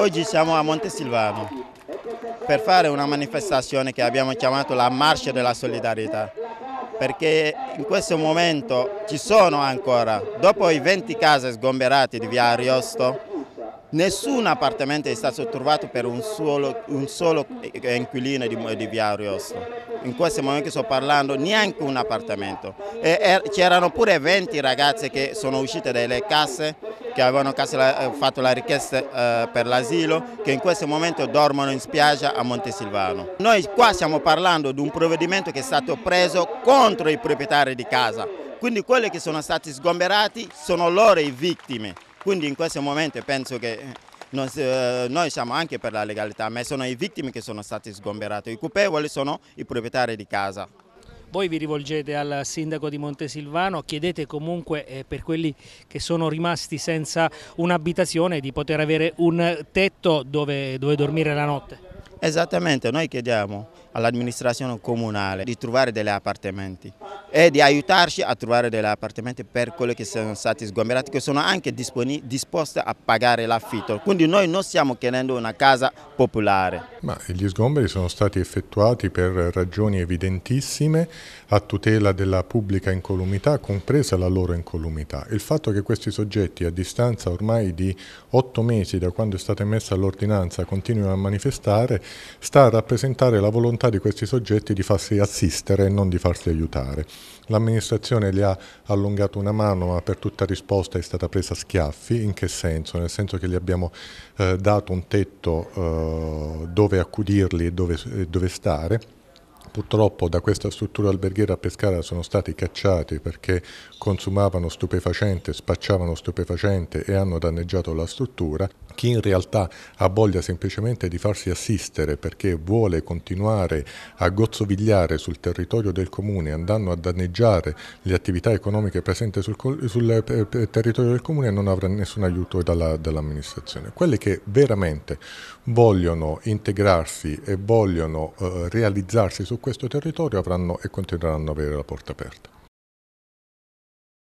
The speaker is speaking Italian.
Oggi siamo a Montesilvano per fare una manifestazione che abbiamo chiamato la Marcia della Solidarietà perché in questo momento ci sono ancora, dopo i 20 case sgomberate di via Ariosto, nessun appartamento è stato trovato per un solo, un solo inquilino di, di via Ariosto. In questo momento sto parlando neanche un appartamento. c'erano pure 20 ragazze che sono uscite dalle casse che avevano eh, fatto la richiesta eh, per l'asilo, che in questo momento dormono in spiaggia a Montesilvano. Noi qua stiamo parlando di un provvedimento che è stato preso contro i proprietari di casa, quindi quelli che sono stati sgomberati sono loro i vittime. Quindi in questo momento penso che eh, noi siamo anche per la legalità, ma sono i vittime che sono stati sgomberati, i cupevoli sono i proprietari di casa voi vi rivolgete al sindaco di Montesilvano, chiedete comunque eh, per quelli che sono rimasti senza un'abitazione di poter avere un tetto dove, dove dormire la notte. Esattamente, noi chiediamo all'amministrazione comunale di trovare degli appartamenti e di aiutarci a trovare degli appartamenti per quelli che sono stati sgomberati, che sono anche disposti a pagare l'affitto. Quindi noi non stiamo chiedendo una casa popolare. Ma gli sgomberi sono stati effettuati per ragioni evidentissime a tutela della pubblica incolumità, compresa la loro incolumità. Il fatto che questi soggetti a distanza ormai di otto mesi da quando è stata emessa l'ordinanza continuino a manifestare sta a rappresentare la volontà di questi soggetti di farsi assistere e non di farsi aiutare. L'amministrazione gli ha allungato una mano, ma per tutta risposta è stata presa a schiaffi. In che senso? Nel senso che gli abbiamo eh, dato un tetto eh, dove accudirli e dove, dove stare Purtroppo da questa struttura alberghiera a Pescara sono stati cacciati perché consumavano stupefacente, spacciavano stupefacente e hanno danneggiato la struttura. Chi in realtà ha voglia semplicemente di farsi assistere perché vuole continuare a gozzovigliare sul territorio del comune andando a danneggiare le attività economiche presenti sul, sul eh, territorio del comune non avrà nessun aiuto dalla, dall'amministrazione. Quelli che veramente vogliono integrarsi e vogliono eh, realizzarsi su questo territorio avranno e continueranno ad avere la porta aperta.